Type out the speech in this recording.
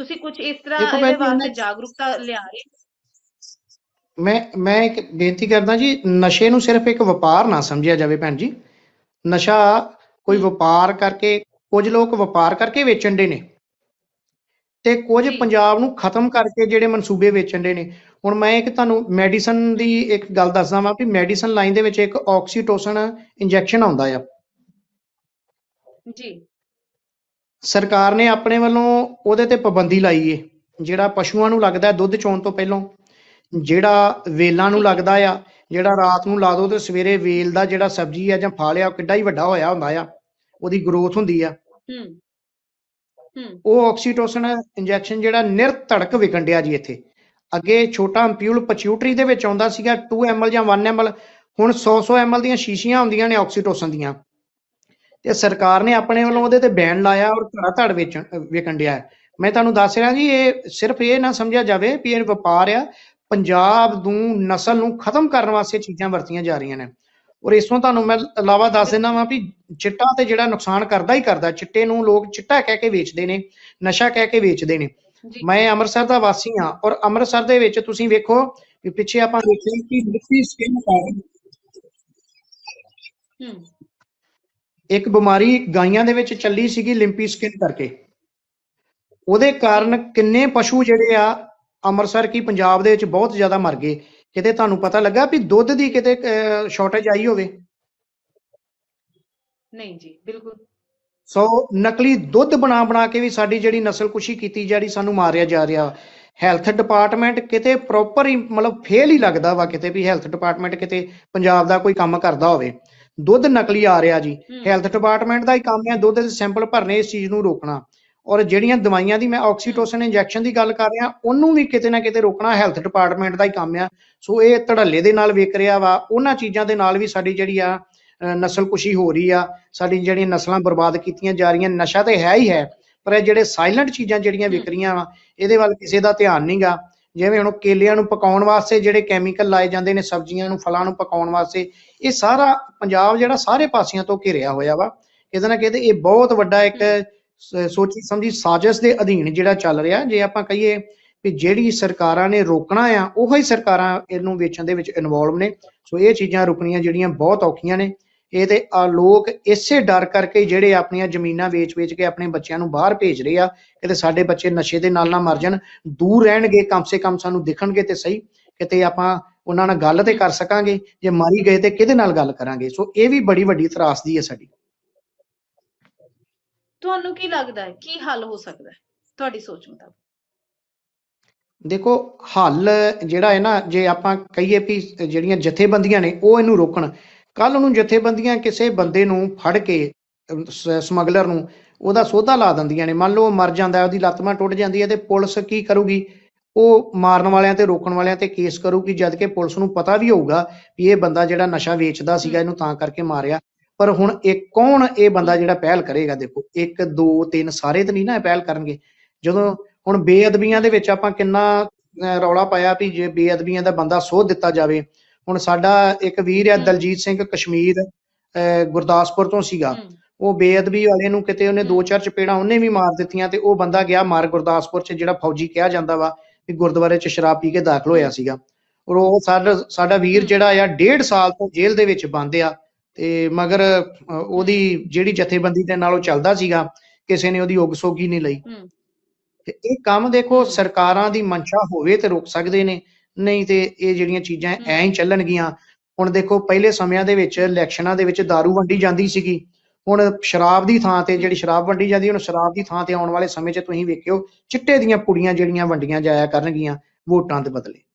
ਤੁਸੀਂ ਕੁਝ ਇਸ ਤਰ੍ਹਾਂ ਇਹਦੇ ਵਾਸਤੇ ਜਾਗਰੂਕਤਾ ਲਿਆ ਰਹੇ ਮੈਂ ਮੈਂ ਇੱਕ ਬੇਨਤੀ ਕਰਦਾ ਜੀ ਨਸ਼ੇ ਨੂੰ ਸਿਰਫ ਇੱਕ ਵਪਾਰ ਨਾ ਸਮਝਿਆ ਜਾਵੇ ਭੈਣ ਜੀ ਨਸ਼ਾ ਕੋਈ ਵਪਾਰ ਕਰਕੇ ਕੁਝ ਲੋਕ ਵਪਾਰ ਕਰਕੇ ਵੇਚਣ ਦੇ ਨੇ ਤੇ ਕੁਝ ਪੰਜਾਬ ਨੂੰ ਖਤਮ ਕਰਕੇ ਜਿਹੜੇ ਮਨਸੂਬੇ ਵੇਚਣ ਦੇ ਨੇ ਹੁਣ ਮੈਂ ਇੱਕ ਤੁਹਾਨੂੰ ਮੈਡੀਸਨ ਦੀ ਇੱਕ ਗੱਲ ਦੱਸਦਾ ਵਾਂ ਵੀ ਮੈਡੀਸਨ ਲਾਈਨ ਦੇ ਵਿੱਚ ਇੱਕ ਆਕਸੀਟੋਸਨ ਇੰਜੈਕਸ਼ਨ ਆਉਂਦਾ ਆ ਜੀ ਸਰਕਾਰ ਨੇ ਆਪਣੇ ਵੱਲੋਂ ਉਹਦੇ ਤੇ ਪਾਬੰਦੀ ਲਾਈ ਏ ਜਿਹੜਾ ਪਸ਼ੂਆਂ ਨੂੰ ਲੱਗਦਾ ਦੁੱਧ ਚੋਣ ਤੋਂ ਪਹਿਲਾਂ ਜਿਹੜਾ ਵੇਲਾਂ ਨੂੰ ਲੱਗਦਾ ਆ ਜਿਹੜਾ ਰਾਤ ਨੂੰ ਲਾ ਦੋ ਤੇ ਸਵੇਰੇ ਵੇਲ ਦਾ ਜਿਹੜਾ ਸਬਜ਼ੀ ਆ ਜਾਂ ਫਲ ਆ ਕਿੱਡਾ ਹੀ ਵੱਡਾ ਹੋਇਆ ਹੁੰਦਾ ਆ ਉਹਦੀ ਗਰੋਥ ਹੁੰਦੀ ਆ ਹੂੰ ਹੂੰ ਉਹ ਆਕਸੀਟੋਸਨ ਇੰਜੈਕਸ਼ਨ ਜਿਹੜਾ ਨਿਰ ਧੜਕ ਵਿਕੰਡਿਆ ਜੀ ਇੱਥੇ ਅੱਗੇ ਛੋਟਾ ਅੰਪਿਊਲ ਪਚਿਊਟਰੀ ਦੇ ਵਿੱਚ ਆਉਂਦਾ ਸੀਗਾ 2 ml ਜਾਂ 1 ml ਹੁਣ 100 100 ml ਦੀਆਂ ਸ਼ੀਸ਼ੀਆਂ ਹੁੰਦੀਆਂ ਨੇ ਆਕਸੀਟੋਸਨ ਦੀਆਂ ਤੇ ਸਰਕਾਰ ਨੇ ਆਪਣੇ ਵੱਲੋਂ ਉਹਦੇ ਤੇ ਬੈਨ ਲਾਇਆ ਔਰ ਘੜਾ ਧੜ ਵਿੱਚ ਵਿਕਣ ਡਿਆ ਮੈਂ ਤੁਹਾਨੂੰ ਦੱਸ ਰਿਹਾ ਜੀ ਇਹ ਸਿਰਫ ਇਹ ਨਾ ਸਮਝਿਆ ਜਾਵੇ ਕਿ ਇਹ ਵਪਾਰ ਆ ਪੰਜਾਬ ਨੂੰ ਨਸਲ ਨੂੰ ਖਤਮ ਕਰਨ ਵਾਸਤੇ ਚੀਜ਼ਾਂ ਵਰਤੀਆਂ ਜਾ ਰਹੀਆਂ ਨੇ ਔਰ ਇਸ ਤੋਂ ਤੁਹਾਨੂੰ ਮੈਂ ਇਲਾਵਾ ਦੱਸ ਦਿੰਦਾ ਵਾਂ ਵੀ ਚਿੱਟਾ ਤੇ ਜਿਹੜਾ ਨੁਕਸਾਨ ਕਰਦਾ ਹੀ ਕਰਦਾ ਚਿੱਟੇ ਨੂੰ ਲੋਕ ਚਿੱਟਾ ਕਹਿ ਕੇ ਵੇਚਦੇ ਨੇ ਨਸ਼ਾ ਕਹਿ ਕੇ ਵੇਚਦੇ ਨੇ ਮੈਂ ਅੰਮ੍ਰਿਤਸਰ ਦਾ ਵਾਸੀ ਹਾਂ ਔਰ ਅੰਮ੍ਰਿਤਸਰ ਦੇ ਵਿੱਚ ਤੁਸੀਂ ਵੇਖੋ ਵੀ ਪਿੱਛੇ ਆਪਾਂ ਦੇਖਿਆ ਕਿ ਮਿੱਟੀ ਸਕਿਨ ਪਾਊਡਰ ਹੂੰ ਇੱਕ ਬਿਮਾਰੀ ਗਾਈਆਂ ਦੇ ਵਿੱਚ ਚੱਲੀ ਸੀਗੀ ਲਿੰਪੀ ਸਕਿਨ ਕਰਕੇ ਉਹਦੇ ਕਾਰਨ ਕਿੰਨੇ ਪਸ਼ੂ ਜਿਹੜੇ ਆ ਅੰਮ੍ਰਿਤਸਰ ਕੀ ਪੰਜਾਬ ਦੇ ਵਿੱਚ ਬਹੁਤ ਜ਼ਿਆਦਾ ਮਰ ਗਏ ਕਿਤੇ ਤੁਹਾਨੂੰ ਪਤਾ ਲੱਗਾ ਵੀ ਦੁੱਧ ਦੀ ਕਿਤੇ ਸ਼ਾਰਟੇਜ ਆਈ ਹੋਵੇ ਨਹੀਂ ਜੀ ਬਿਲਕੁਲ ਸੋ ਨਕਲੀ ਦੁੱਧ ਬਣਾ ਬਣਾ ਕੇ ਵੀ ਸਾਡੀ ਜਿਹੜੀ ਨਸਲਕੁਸ਼ੀ ਕੀਤੀ ਜਿਹੜੀ ਸਾਨੂੰ ਮਾਰਿਆ ਜਾ ਰਿਹਾ ਹੈਲਥ ਡਿਪਾਰਟਮੈਂਟ ਕਿਤੇ ਪ੍ਰੋਪਰ ਮਤਲਬ ਫੇਲ ਹੀ ਲੱਗਦਾ ਵਾ ਕਿਤੇ ਵੀ ਹੈਲਥ ਡਿਪਾਰਟਮੈਂਟ ਕਿਤੇ ਪੰਜਾਬ ਦਾ ਕੋਈ ਕੰਮ ਕਰਦਾ ਹੋਵੇ ਦੁੱਧ ਨਕਲੀ ਆ ਰਿਹਾ ਜੀ ਹੈਲਥ ਡਿਪਾਰਟਮੈਂਟ ਦਾ ਹੀ ਕੰਮ ਹੈ ਦੁੱਧ ਦੇ ਸੈਂਪਲ ਭਰਨੇ ਇਸ ਚੀਜ਼ ਨੂੰ ਰੋਕਣਾ ਔਰ ਜਿਹੜੀਆਂ ਦਵਾਈਆਂ ਦੀ ਮੈਂ ਆਕਸੀਟੋਸਨ ਇੰਜੈਕਸ਼ਨ ਦੀ ਗੱਲ ਕਰ ਰਿਹਾ ਉਹਨੂੰ ਵੀ ਕਿਤੇ ਨਾ ਕਿਤੇ ਰੋਕਣਾ ਹੈਲਥ ਡਿਪਾਰਟਮੈਂਟ ਦਾ ਹੀ ਕੰਮ ਆ ਸੋ ਇਹ ਧੜੱਲੇ ਦੇ ਨਾਲ ਵੇਖ ਰਿਹਾ ਵਾ ਉਹਨਾਂ ਚੀਜ਼ਾਂ ਦੇ ਨਾਲ ਵੀ ਸਾਡੀ ਜਿਹੜੀ ਆ ਨਸਲ ਕੁਸ਼ੀ ਹੋ ਰਹੀ ਆ ਸਾਡੀ ਜਿਹੜੀ ਨਸਲਾਂ ਬਰਬਾਦ ਕੀਤੀਆਂ ਜਾ ਰਹੀਆਂ ਨਸ਼ਾ ਤੇ ਹੈ ਹੀ ਹੈ ਪਰ ਇਹ ਜਿਹੜੇ ਸਾਇਲੈਂਟ ਚੀਜ਼ਾਂ ਜਿਹੜੀਆਂ ਵਿਕ ਵਾ ਇਹਦੇ ਵੱਲ ਕਿਸੇ ਦਾ ਧਿਆਨ ਨਹੀਂਗਾ ਜਿਵੇਂ ਹੁਣ ਕੇਲਿਆਂ ਨੂੰ ਪਕਾਉਣ ਵਾਸਤੇ ਜਿਹੜੇ ਕੈਮੀਕਲ ਲਾਏ ਜਾਂਦੇ ਨੇ ਸਬਜ਼ੀਆਂ ਨੂੰ ਫਲਾਂ ਨੂੰ ਪਕਾਉਣ ਵਾਸਤੇ ਇਹ ਸਾਰਾ ਪੰਜਾਬ ਜਿਹੜਾ ਸਾਰੇ ਪਾਸਿਆਂ ਤੋਂ ਘਿਰਿਆ ਹੋਇਆ ਵਾ ਕਿਤੇ ਨਾ ਕਹਿੰਦੇ ਇਹ ਬਹੁਤ ਵੱਡਾ ਇੱਕ ਸੋਚੀ ਸਮਝੀ ਸਾਜ਼ਿਸ਼ ਦੇ ਅਧੀਨ ਜਿਹੜਾ ਚੱਲ ਰਿਹਾ ਜੇ ਆਪਾਂ ਕਹੀਏ ਕਿ ਜਿਹੜੀ ਸਰਕਾਰਾਂ ਨੇ ਰੋਕਣਾ ਆ ਉਹੀ ਸਰਕਾਰਾਂ ਇਹਨੂੰ ਵੇਚਣ ਦੇ ਵਿੱਚ ਇਨਵੋਲਵ ਨੇ ਸੋ ਇਹ ਚੀਜ਼ਾਂ ਰੁਕਣੀਆਂ ਜਿਹੜੀਆਂ ਬਹੁਤ ਔਖੀਆਂ ਨੇ ਇਹਦੇ ਆ ਲੋਕ ਇਸੇ ਡਰ ਕਰਕੇ ਜਿਹੜੇ ਆਪਣੀਆਂ ਜ਼ਮੀਨਾਂ ਵੇਚ-ਵੇਚ ਕੇ ਆਪਣੇ ਬੱਚਿਆਂ ਨੂੰ ਬਾਹਰ ਭੇਜ ਰਹੇ ਆ ਕਿਤੇ ਸਾਡੇ ਬੱਚੇ ਨਸ਼ੇ ਦੇ ਨਾਲ ਨਾ ਮਰ ਜਾਣ ਦੂਰ ਰਹਿਣਗੇ ਕਮ ਸੇ ਕਮ ਸਾਨੂੰ ਦਿਖਣਗੇ ਤੇ ਸਹੀ ਕਿਤੇ ਆਪਾਂ ਉਹਨਾਂ ਨਾਲ ਗੱਲ ਤੇ ਕਰ ਸਕਾਂਗੇ ਜੇ ਮਾਰੀ ਗਏ ਤੇ ਕਿਹਦੇ ਨਾਲ ਗੱਲ ਕਰਾਂਗੇ ਸੋ ਇਹ ਵੀ ਬੜੀ ਵੱਡੀ ਤਰਾਸਦੀ ਹੈ ਸਾਡੀ ਤੁਹਾਨੂੰ ਕੀ ਲੱਗਦਾ ਹੈ ਕੀ ਹੱਲ ਹੋ ਸਕਦਾ ਹੈ ਤੁਹਾਡੀ ਸੋਚ ਮੁਤਾਬਕ ਦੇਖੋ ਹੱਲ ਜਿਹੜਾ ਹੈ ਨਾ ਜੇ ਆਪਾਂ ਕਹੀਏ ਵੀ ਜਿਹੜੀਆਂ ਜਥੇਬੰਦੀਆਂ ਨੇ ਉਹ ਇਹਨੂੰ ਰੋਕਣ ਕੱਲ ਨੂੰ ਜਥੇਬੰਦੀਆਂ ਕਿਸੇ ਬੰਦੇ ਨੂੰ ਫੜ ਕੇ ਸਮਗਲਰ ਨੂੰ ਉਹਦਾ ਸੋਧਾ ਲਾ ਦਿੰਦੀਆਂ ਨੇ ਮੰਨ ਲਓ ਉਹ ਮਰ ਜਾਂਦਾ ਉਹਦੀ ਲੱਤਮਾਂ ਟੁੱਟ ਜਾਂਦੀ ਹੈ ਤੇ ਪੁਲਿਸ ਕੀ ਕਰੂਗੀ ਉਹ ਮਾਰਨ ਵਾਲਿਆਂ ਤੇ ਰੋਕਣ ਵਾਲਿਆਂ ਤੇ ਕੇਸ ਕਰੂਗੀ ਜਦ ਕਿ ਪੁਲਿਸ ਨੂੰ ਪਤਾ ਵੀ ਹੋਊਗਾ ਵੀ ਇਹ ਬੰਦਾ ਜਿਹੜਾ ਨਸ਼ਾ ਵੇਚਦਾ ਸੀਗਾ ਇਹਨੂੰ ਤਾਂ ਕਰਕੇ ਮਾਰਿਆ ਪਰ ਹੁਣ ਇਹ ਕੌਣ ਇਹ ਬੰਦਾ ਜਿਹੜਾ ਪਹਿਲ ਕਰੇਗਾ ਦੇਖੋ 1 2 3 ਸਾਰੇ ਤਾਂ ਨਹੀਂ ਨਾ ਪਹਿਲ ਕਰਨਗੇ ਜਦੋਂ ਹੁਣ ਬੇਅਦਬੀਆਂ ਦੇ ਵਿੱਚ ਆਪਾਂ ਕਿੰਨਾ ਰੌਲਾ ਪਾਇਆ ਵੀ ਜੇ ਬੇਅਦਬੀਆਂ ਦਾ ਬੰਦਾ ਸੋਧ ਦਿੱਤਾ ਜਾਵੇ ਹੁਣ ਸਾਡਾ ਇੱਕ ਵੀਰ ਆ ਦਲਜੀਤ ਸਿੰਘ ਕਸ਼ਮੀਰ ਗੁਰਦਾਸਪੁਰ ਤੋਂ ਸੀਗਾ ਉਹ ਬੇਅਦਬੀ ਵਾਲੇ ਨੂੰ ਕਿਤੇ ਉਹਨੇ ਦੋ ਚਾਰ ਚਪੇੜਾਂ ਉਹਨੇ ਵੀ ਮਾਰ ਦਿੱਤੀਆਂ ਤੇ ਉਹ ਬੰਦਾ ਗਿਆ ਮਾਰ ਗੁਰਦਾਸਪੁਰ 'ਚ ਜਿਹੜਾ ਫੌਜੀ ਕਿਹਾ ਜਾਂਦਾ ਵਾ ਕਿ ਗੁਰਦੁਆਰੇ 'ਚ ਸ਼ਰਾਬ ਪੀ ਕੇ ਦਾਖਲ ਹੋਇਆ ਸੀਗਾ ਔਰ ਉਹ ਸਾਡਾ ਸਾਡਾ ਵੀਰ ਜਿਹੜਾ ਆ ਡੇਢ ਸਾਲ ਤੋਂ ਜੇਲ੍ਹ ਦੇ ਵਿੱਚ ਬੰਦ ਆ ਤੇ ਮਗਰ ਉਹਦੀ ਜਿਹੜੀ ਜਥੇਬੰਦੀ ਦੇ ਨਾਲ ਉਹ ਚੱਲਦਾ ਸੀਗਾ ਕਿਸੇ ਨੇ ਉਹਦੀ ਉਗਸੋਗੀ ਨਹੀਂ ਲਈ ਤੇ ਇਹ ਕੰਮ ਦੇਖੋ ਸਰਕਾਰਾਂ ਦੀ ਮਨਸ਼ਾ ਹੋਵੇ ਤੇ ਰੋਕ ਸਕਦੇ ਨੇ ਨਹੀਂ ਤੇ ਇਹ ਜਿਹੜੀਆਂ ਚੀਜ਼ਾਂ ਐ ਹੀ ਚੱਲਣਗੀਆਂ ਹੁਣ ਦੇਖੋ ਪਹਿਲੇ ਸਮਿਆਂ ਦੇ ਵਿੱਚ ਇਲੈਕਸ਼ਨਾਂ ਦੇ ਵਿੱਚ दारू ਵੰਡੀ ਜਾਂਦੀ ਸੀਗੀ ਹੁਣ ਸ਼ਰਾਬ ਦੀ ਥਾਂ ਤੇ ਜਿਹੜੀ ਸ਼ਰਾਬ ਵੰਡੀ ਜਾਂਦੀ ਉਹਨੂੰ ਸ਼ਰਾਬ ਦੀ ਥਾਂ ਤੇ ਆਉਣ ਵਾਲੇ ਸਮੇਂ 'ਚ ਤੁਸੀਂ ਵੇਖਿਓ ਚਿੱਟੇ ਦੀਆਂ ਪੁੜੀਆਂ ਜਿਹੜੀਆਂ ਵੰਡੀਆਂ ਜਾਇਆ ਕਰਨਗੀਆਂ ਵੋਟਾਂ ਦੇ ਬਦਲੇ